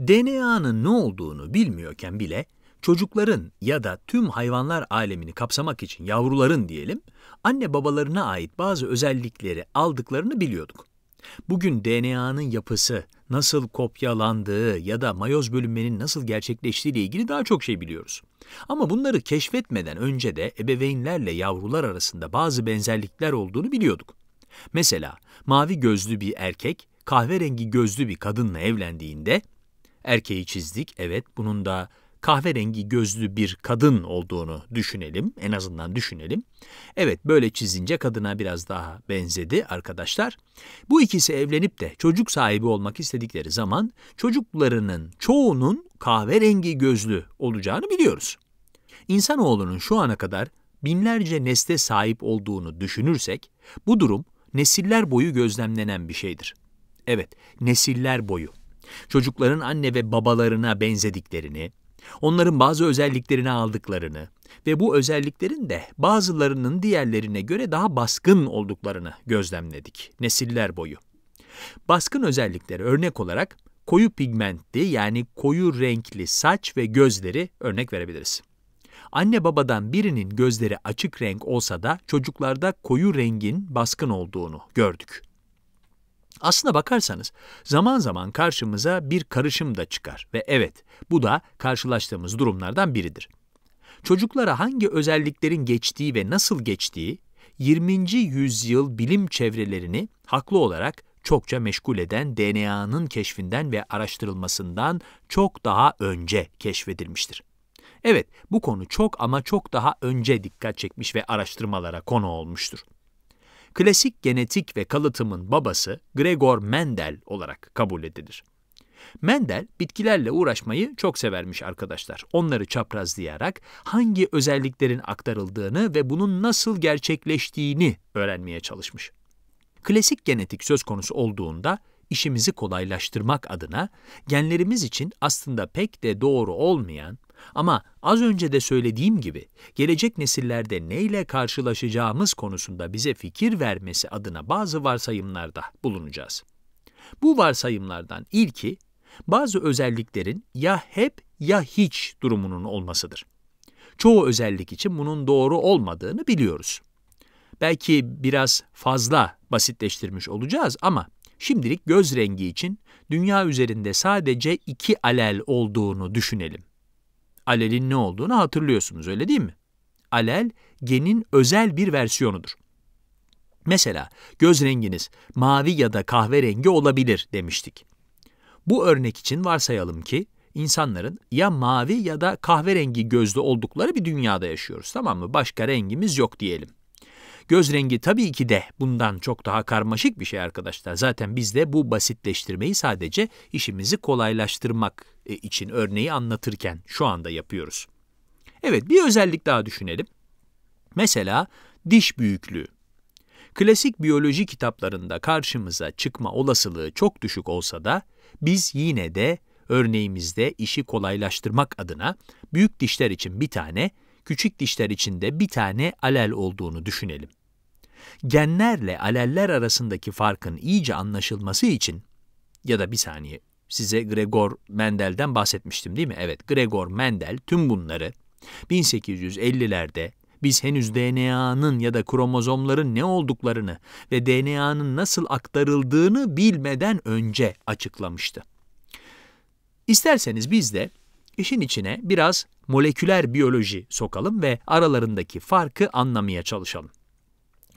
DNA'nın ne olduğunu bilmiyorken bile çocukların ya da tüm hayvanlar alemini kapsamak için yavruların diyelim, anne babalarına ait bazı özellikleri aldıklarını biliyorduk. Bugün DNA'nın yapısı, nasıl kopyalandığı ya da mayoz bölünmenin nasıl gerçekleştiği ile ilgili daha çok şey biliyoruz. Ama bunları keşfetmeden önce de ebeveynlerle yavrular arasında bazı benzerlikler olduğunu biliyorduk. Mesela mavi gözlü bir erkek kahverengi gözlü bir kadınla evlendiğinde erkeği çizdik. Evet bunun da kahverengi gözlü bir kadın olduğunu düşünelim. En azından düşünelim. Evet böyle çizince kadına biraz daha benzedi arkadaşlar. Bu ikisi evlenip de çocuk sahibi olmak istedikleri zaman çocuklarının çoğunun kahverengi gözlü olacağını biliyoruz. İnsanoğlunun şu ana kadar binlerce nesle sahip olduğunu düşünürsek bu durum nesiller boyu gözlemlenen bir şeydir. Evet, nesiller boyu çocukların anne ve babalarına benzediklerini, onların bazı özelliklerini aldıklarını ve bu özelliklerin de bazılarının diğerlerine göre daha baskın olduklarını gözlemledik nesiller boyu. Baskın özellikleri örnek olarak koyu pigmentli yani koyu renkli saç ve gözleri örnek verebiliriz. Anne babadan birinin gözleri açık renk olsa da çocuklarda koyu rengin baskın olduğunu gördük. Aslına bakarsanız zaman zaman karşımıza bir karışım da çıkar ve evet bu da karşılaştığımız durumlardan biridir. Çocuklara hangi özelliklerin geçtiği ve nasıl geçtiği 20. yüzyıl bilim çevrelerini haklı olarak çokça meşgul eden DNA'nın keşfinden ve araştırılmasından çok daha önce keşfedilmiştir. Evet, bu konu çok ama çok daha önce dikkat çekmiş ve araştırmalara konu olmuştur klasik genetik ve kalıtımın babası Gregor Mendel olarak kabul edilir. Mendel bitkilerle uğraşmayı çok severmiş arkadaşlar. Onları çaprazlayarak hangi özelliklerin aktarıldığını ve bunun nasıl gerçekleştiğini öğrenmeye çalışmış. Klasik genetik söz konusu olduğunda işimizi kolaylaştırmak adına genlerimiz için aslında pek de doğru olmayan ama az önce de söylediğim gibi gelecek nesillerde neyle karşılaşacağımız konusunda bize fikir vermesi adına bazı varsayımlarda bulunacağız. Bu varsayımlardan ilki bazı özelliklerin ya hep ya hiç durumunun olmasıdır. Çoğu özellik için bunun doğru olmadığını biliyoruz. Belki biraz fazla basitleştirmiş olacağız ama şimdilik göz rengi için dünya üzerinde sadece iki alel olduğunu düşünelim. Alel'in ne olduğunu hatırlıyorsunuz öyle değil mi? Alel genin özel bir versiyonudur. Mesela göz renginiz mavi ya da kahverengi olabilir demiştik. Bu örnek için varsayalım ki insanların ya mavi ya da kahverengi gözlü oldukları bir dünyada yaşıyoruz tamam mı? Başka rengimiz yok diyelim. Göz rengi tabii ki de bundan çok daha karmaşık bir şey arkadaşlar. Zaten biz de bu basitleştirmeyi sadece işimizi kolaylaştırmak e, için örneği anlatırken şu anda yapıyoruz. Evet bir özellik daha düşünelim. Mesela diş büyüklüğü. Klasik biyoloji kitaplarında karşımıza çıkma olasılığı çok düşük olsa da biz yine de örneğimizde işi kolaylaştırmak adına büyük dişler için bir tane, küçük dişler içinde bir tane alel olduğunu düşünelim. Genlerle aleller arasındaki farkın iyice anlaşılması için ya da bir saniye size Gregor Mendel'den bahsetmiştim değil mi? Evet, Gregor Mendel tüm bunları 1850'lerde biz henüz DNA'nın ya da kromozomların ne olduklarını ve DNA'nın nasıl aktarıldığını bilmeden önce açıklamıştı. İsterseniz biz de İşin içine biraz moleküler biyoloji sokalım ve aralarındaki farkı anlamaya çalışalım.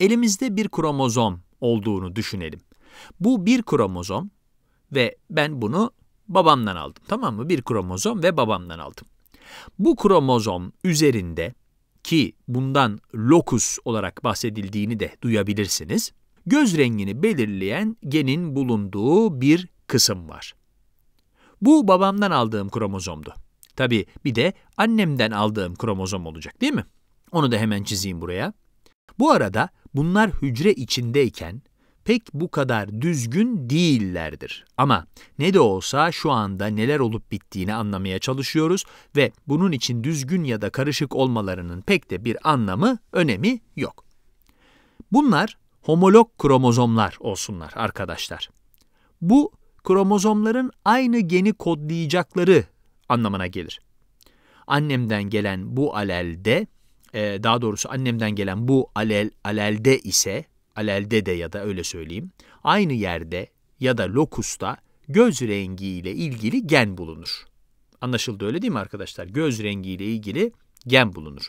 Elimizde bir kromozom olduğunu düşünelim. Bu bir kromozom ve ben bunu babamdan aldım tamam mı? Bir kromozom ve babamdan aldım. Bu kromozom üzerinde ki bundan lokus olarak bahsedildiğini de duyabilirsiniz. Göz rengini belirleyen genin bulunduğu bir kısım var. Bu babamdan aldığım kromozomdu. Tabii bir de annemden aldığım kromozom olacak değil mi? Onu da hemen çizeyim buraya. Bu arada bunlar hücre içindeyken pek bu kadar düzgün değillerdir. Ama ne de olsa şu anda neler olup bittiğini anlamaya çalışıyoruz ve bunun için düzgün ya da karışık olmalarının pek de bir anlamı, önemi yok. Bunlar homolog kromozomlar olsunlar arkadaşlar. Bu kromozomların aynı geni kodlayacakları anlamına gelir. Annemden gelen bu alelde, e, daha doğrusu annemden gelen bu alel, alelde ise, alelde de ya da öyle söyleyeyim, aynı yerde ya da lokusta göz rengi ile ilgili gen bulunur. Anlaşıldı öyle değil mi arkadaşlar? Göz rengi ile ilgili gen bulunur.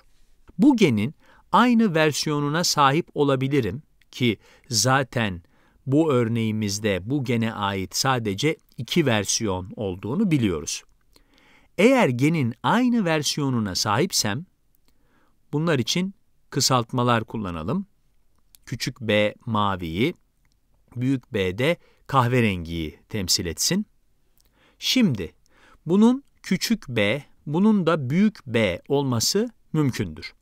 Bu genin aynı versiyonuna sahip olabilirim ki zaten bu örneğimizde bu gene ait sadece iki versiyon olduğunu biliyoruz. Eğer genin aynı versiyonuna sahipsem, bunlar için kısaltmalar kullanalım. Küçük B maviyi, büyük B de kahverengiyi temsil etsin. Şimdi bunun küçük b, bunun da büyük b olması mümkündür.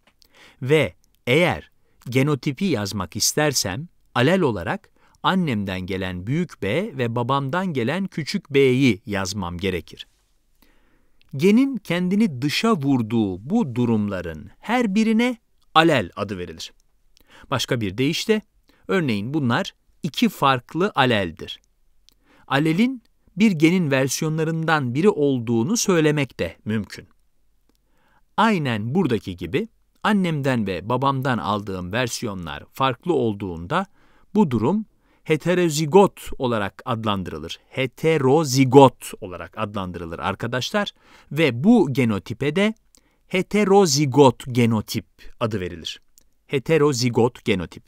Ve eğer genotipi yazmak istersem alel olarak annemden gelen büyük B ve babamdan gelen küçük b'yi yazmam gerekir genin kendini dışa vurduğu bu durumların her birine alel adı verilir. Başka bir deyişle, örneğin bunlar iki farklı aleldir. Alelin bir genin versiyonlarından biri olduğunu söylemek de mümkün. Aynen buradaki gibi annemden ve babamdan aldığım versiyonlar farklı olduğunda bu durum heterozigot olarak adlandırılır. Heterozigot olarak adlandırılır arkadaşlar ve bu genotipe de heterozigot genotip adı verilir. Heterozigot genotip.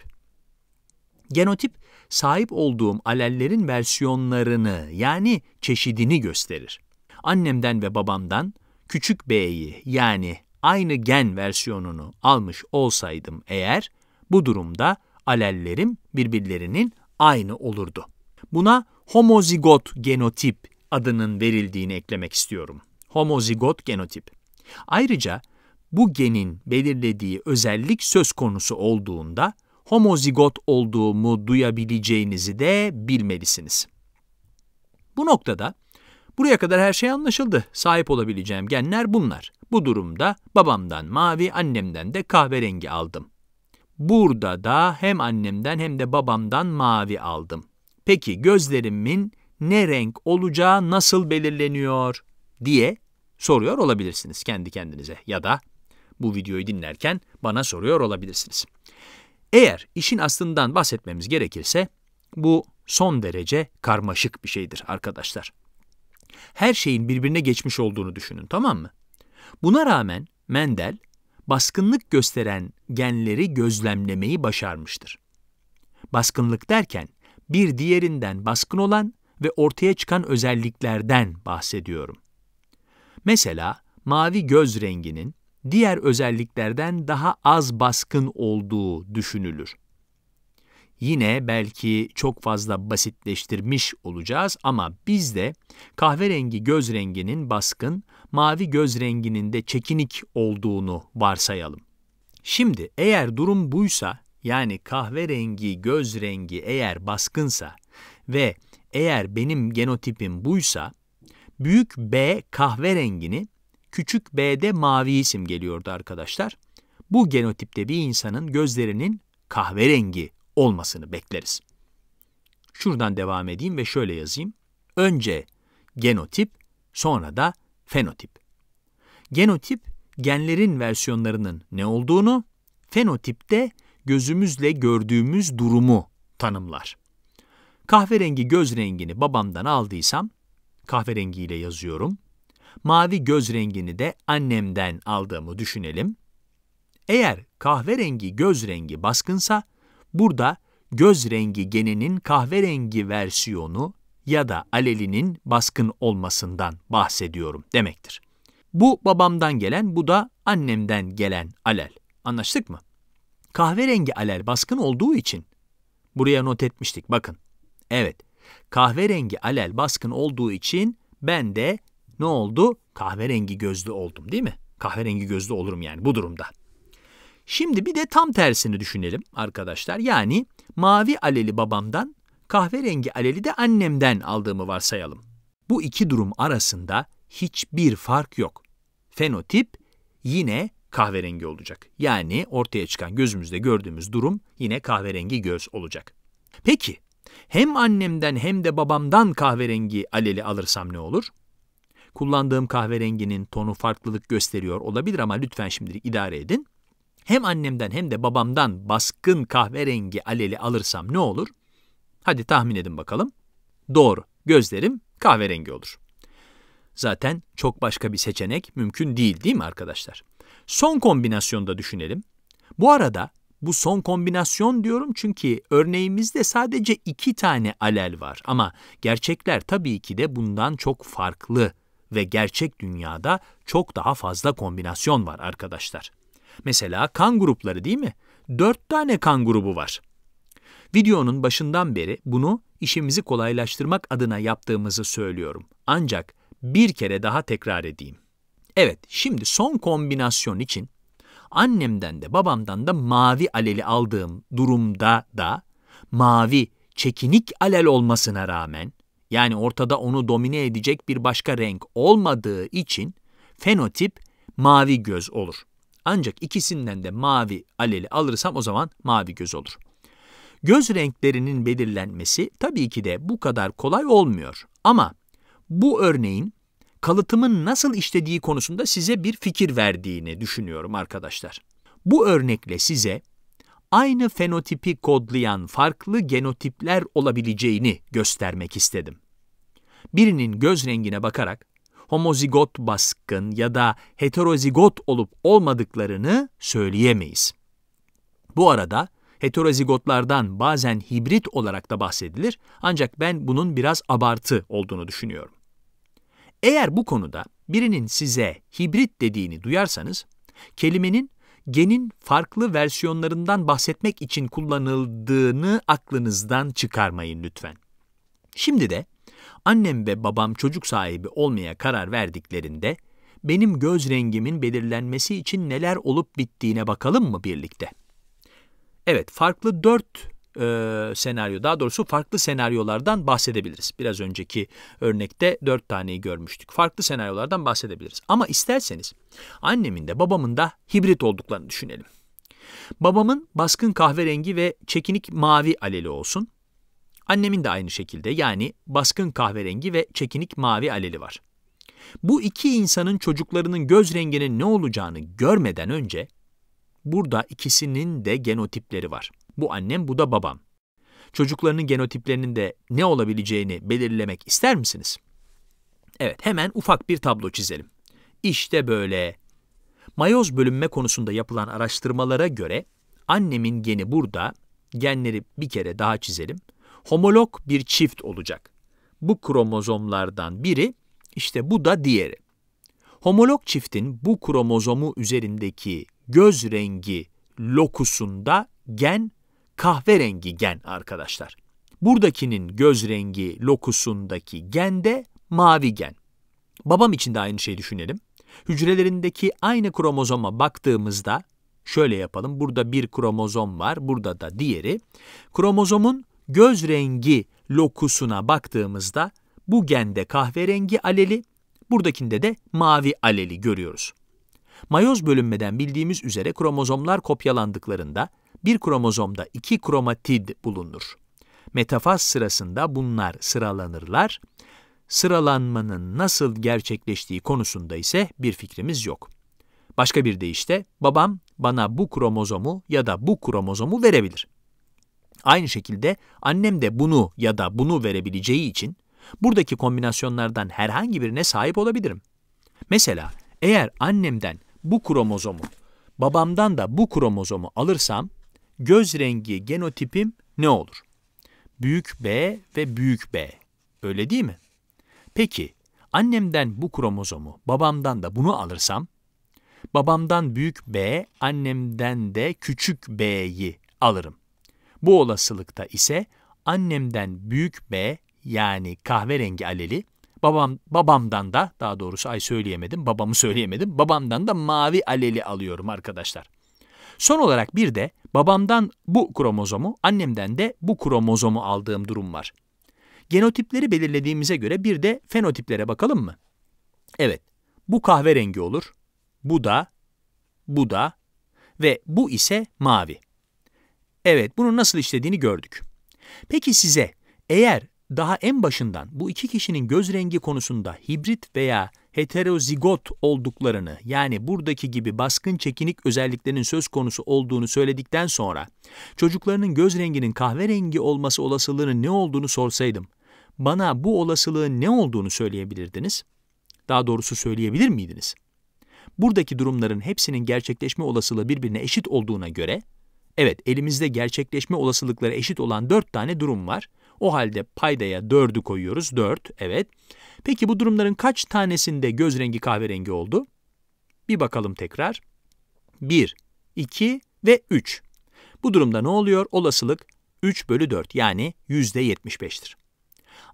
Genotip sahip olduğum alellerin versiyonlarını yani çeşidini gösterir. Annemden ve babamdan küçük B'yi yani aynı gen versiyonunu almış olsaydım eğer bu durumda alellerim birbirlerinin aynı olurdu. Buna homozigot genotip adının verildiğini eklemek istiyorum. Homozigot genotip. Ayrıca bu genin belirlediği özellik söz konusu olduğunda homozigot olduğumu duyabileceğinizi de bilmelisiniz. Bu noktada buraya kadar her şey anlaşıldı. Sahip olabileceğim genler bunlar. Bu durumda babamdan mavi, annemden de kahverengi aldım. Burada da hem annemden hem de babamdan mavi aldım. Peki gözlerimin ne renk olacağı nasıl belirleniyor diye soruyor olabilirsiniz kendi kendinize ya da bu videoyu dinlerken bana soruyor olabilirsiniz. Eğer işin aslından bahsetmemiz gerekirse bu son derece karmaşık bir şeydir arkadaşlar. Her şeyin birbirine geçmiş olduğunu düşünün tamam mı? Buna rağmen Mendel baskınlık gösteren genleri gözlemlemeyi başarmıştır. Baskınlık derken bir diğerinden baskın olan ve ortaya çıkan özelliklerden bahsediyorum. Mesela mavi göz renginin diğer özelliklerden daha az baskın olduğu düşünülür yine belki çok fazla basitleştirmiş olacağız ama biz de kahverengi göz renginin baskın, mavi göz renginin de çekinik olduğunu varsayalım. Şimdi eğer durum buysa yani kahverengi göz rengi eğer baskınsa ve eğer benim genotipim buysa büyük B kahverengini küçük B'de mavi isim geliyordu arkadaşlar. Bu genotipte bir insanın gözlerinin kahverengi olmasını bekleriz. Şuradan devam edeyim ve şöyle yazayım. Önce genotip, sonra da fenotip. Genotip, genlerin versiyonlarının ne olduğunu, fenotip de gözümüzle gördüğümüz durumu tanımlar. Kahverengi göz rengini babamdan aldıysam, kahverengiyle yazıyorum. Mavi göz rengini de annemden aldığımı düşünelim. Eğer kahverengi göz rengi baskınsa Burada göz rengi geninin kahverengi versiyonu ya da alelinin baskın olmasından bahsediyorum demektir. Bu babamdan gelen, bu da annemden gelen alel. Anlaştık mı? Kahverengi alel baskın olduğu için buraya not etmiştik bakın. Evet. Kahverengi alel baskın olduğu için ben de ne oldu? Kahverengi gözlü oldum değil mi? Kahverengi gözlü olurum yani bu durumda. Şimdi bir de tam tersini düşünelim arkadaşlar. Yani mavi aleli babamdan, kahverengi aleli de annemden aldığımı varsayalım. Bu iki durum arasında hiçbir fark yok. Fenotip yine kahverengi olacak. Yani ortaya çıkan gözümüzde gördüğümüz durum yine kahverengi göz olacak. Peki hem annemden hem de babamdan kahverengi aleli alırsam ne olur? Kullandığım kahverenginin tonu farklılık gösteriyor olabilir ama lütfen şimdilik idare edin. Hem annemden hem de babamdan baskın kahverengi aleli alırsam ne olur? Hadi tahmin edin bakalım. Doğru, gözlerim kahverengi olur. Zaten çok başka bir seçenek mümkün değil değil mi arkadaşlar? Son kombinasyonda düşünelim. Bu arada bu son kombinasyon diyorum çünkü örneğimizde sadece iki tane alel var ama gerçekler tabii ki de bundan çok farklı ve gerçek dünyada çok daha fazla kombinasyon var arkadaşlar. Mesela kan grupları değil mi? Dört tane kan grubu var. Videonun başından beri bunu işimizi kolaylaştırmak adına yaptığımızı söylüyorum. Ancak bir kere daha tekrar edeyim. Evet, şimdi son kombinasyon için annemden de babamdan da mavi aleli aldığım durumda da mavi çekinik alel olmasına rağmen yani ortada onu domine edecek bir başka renk olmadığı için fenotip mavi göz olur. Ancak ikisinden de mavi aleli alırsam o zaman mavi göz olur. Göz renklerinin belirlenmesi tabii ki de bu kadar kolay olmuyor. Ama bu örneğin kalıtımın nasıl işlediği konusunda size bir fikir verdiğini düşünüyorum arkadaşlar. Bu örnekle size aynı fenotipi kodlayan farklı genotipler olabileceğini göstermek istedim. Birinin göz rengine bakarak homozigot baskın ya da heterozigot olup olmadıklarını söyleyemeyiz. Bu arada heterozigotlardan bazen hibrit olarak da bahsedilir ancak ben bunun biraz abartı olduğunu düşünüyorum. Eğer bu konuda birinin size hibrit dediğini duyarsanız, kelimenin genin farklı versiyonlarından bahsetmek için kullanıldığını aklınızdan çıkarmayın lütfen. Şimdi de Annem ve babam çocuk sahibi olmaya karar verdiklerinde benim göz rengimin belirlenmesi için neler olup bittiğine bakalım mı birlikte? Evet, farklı dört e, senaryo, daha doğrusu farklı senaryolardan bahsedebiliriz. Biraz önceki örnekte dört taneyi görmüştük. Farklı senaryolardan bahsedebiliriz. Ama isterseniz annemin de babamın da hibrit olduklarını düşünelim. Babamın baskın kahverengi ve çekinik mavi aleli olsun. Annemin de aynı şekilde yani baskın kahverengi ve çekinik mavi aleli var. Bu iki insanın çocuklarının göz renginin ne olacağını görmeden önce burada ikisinin de genotipleri var. Bu annem bu da babam. Çocuklarının genotiplerinin de ne olabileceğini belirlemek ister misiniz? Evet hemen ufak bir tablo çizelim. İşte böyle. Mayoz bölünme konusunda yapılan araştırmalara göre annemin geni burada. Genleri bir kere daha çizelim homolog bir çift olacak. Bu kromozomlardan biri, işte bu da diğeri. Homolog çiftin bu kromozomu üzerindeki göz rengi lokusunda gen kahverengi gen arkadaşlar. Buradakinin göz rengi lokusundaki gen de mavi gen. Babam için de aynı şeyi düşünelim. Hücrelerindeki aynı kromozoma baktığımızda şöyle yapalım. Burada bir kromozom var, burada da diğeri. Kromozomun göz rengi lokusuna baktığımızda bu gende kahverengi aleli, buradakinde de mavi aleli görüyoruz. Mayoz bölünmeden bildiğimiz üzere kromozomlar kopyalandıklarında bir kromozomda iki kromatid bulunur. Metafaz sırasında bunlar sıralanırlar. Sıralanmanın nasıl gerçekleştiği konusunda ise bir fikrimiz yok. Başka bir deyişle babam bana bu kromozomu ya da bu kromozomu verebilir. Aynı şekilde annem de bunu ya da bunu verebileceği için buradaki kombinasyonlardan herhangi birine sahip olabilirim. Mesela eğer annemden bu kromozomu, babamdan da bu kromozomu alırsam göz rengi genotipim ne olur? Büyük B ve büyük B. Öyle değil mi? Peki annemden bu kromozomu, babamdan da bunu alırsam babamdan büyük B, annemden de küçük B'yi alırım. Bu olasılıkta ise annemden büyük B yani kahverengi aleli, babam babamdan da daha doğrusu ay söyleyemedim, babamı söyleyemedim. Babamdan da mavi aleli alıyorum arkadaşlar. Son olarak bir de babamdan bu kromozomu, annemden de bu kromozomu aldığım durum var. Genotipleri belirlediğimize göre bir de fenotiplere bakalım mı? Evet, bu kahverengi olur, bu da, bu da ve bu ise mavi. Evet, bunu nasıl işlediğini gördük. Peki size eğer daha en başından bu iki kişinin göz rengi konusunda hibrit veya heterozigot olduklarını yani buradaki gibi baskın çekinik özelliklerinin söz konusu olduğunu söyledikten sonra çocuklarının göz renginin kahverengi olması olasılığının ne olduğunu sorsaydım bana bu olasılığın ne olduğunu söyleyebilirdiniz? Daha doğrusu söyleyebilir miydiniz? Buradaki durumların hepsinin gerçekleşme olasılığı birbirine eşit olduğuna göre Evet elimizde gerçekleşme olasılıkları eşit olan 4 tane durum var. O halde paydaya 4'ü koyuyoruz. 4 evet. Peki bu durumların kaç tanesinde göz rengi kahverengi oldu? Bir bakalım tekrar. 1, 2 ve 3. Bu durumda ne oluyor? Olasılık 3 bölü 4 yani %75'tir.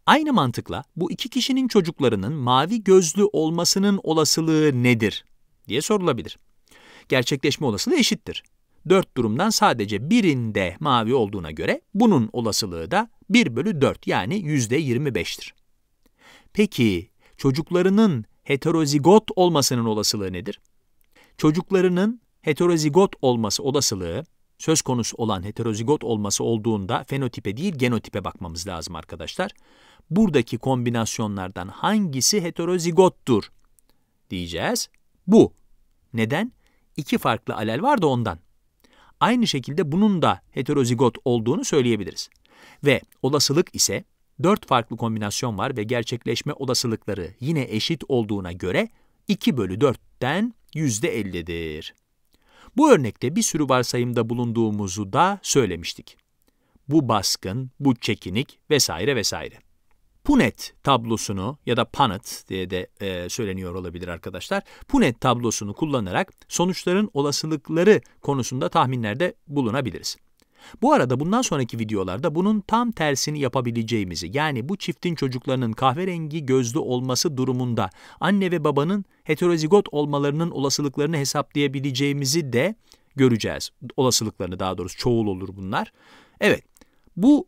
Aynı mantıkla bu iki kişinin çocuklarının mavi gözlü olmasının olasılığı nedir diye sorulabilir. Gerçekleşme olasılığı eşittir. Dört durumdan sadece birinde mavi olduğuna göre bunun olasılığı da 1 bölü 4 yani yüzde %25'tir. Peki çocuklarının heterozigot olmasının olasılığı nedir? Çocuklarının heterozigot olması olasılığı söz konusu olan heterozigot olması olduğunda fenotipe değil genotipe bakmamız lazım arkadaşlar. Buradaki kombinasyonlardan hangisi heterozigottur diyeceğiz. Bu. Neden? İki farklı alel var da ondan. Aynı şekilde bunun da heterozigot olduğunu söyleyebiliriz. Ve olasılık ise 4 farklı kombinasyon var ve gerçekleşme olasılıkları yine eşit olduğuna göre 2 bölü 4'ten %50'dir. Bu örnekte bir sürü varsayımda bulunduğumuzu da söylemiştik. Bu baskın, bu çekinik vesaire vesaire. Punet tablosunu ya da Punnett diye de e, söyleniyor olabilir arkadaşlar. Punet tablosunu kullanarak sonuçların olasılıkları konusunda tahminlerde bulunabiliriz. Bu arada bundan sonraki videolarda bunun tam tersini yapabileceğimizi yani bu çiftin çocuklarının kahverengi gözlü olması durumunda anne ve babanın heterozigot olmalarının olasılıklarını hesaplayabileceğimizi de göreceğiz. Olasılıklarını daha doğrusu çoğul olur bunlar. Evet bu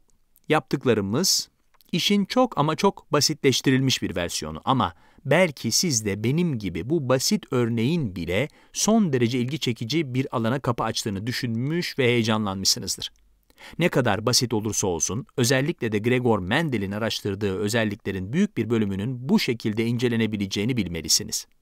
yaptıklarımız İşin çok ama çok basitleştirilmiş bir versiyonu ama belki siz de benim gibi bu basit örneğin bile son derece ilgi çekici bir alana kapı açtığını düşünmüş ve heyecanlanmışsınızdır. Ne kadar basit olursa olsun, özellikle de Gregor Mendel'in araştırdığı özelliklerin büyük bir bölümünün bu şekilde incelenebileceğini bilmelisiniz.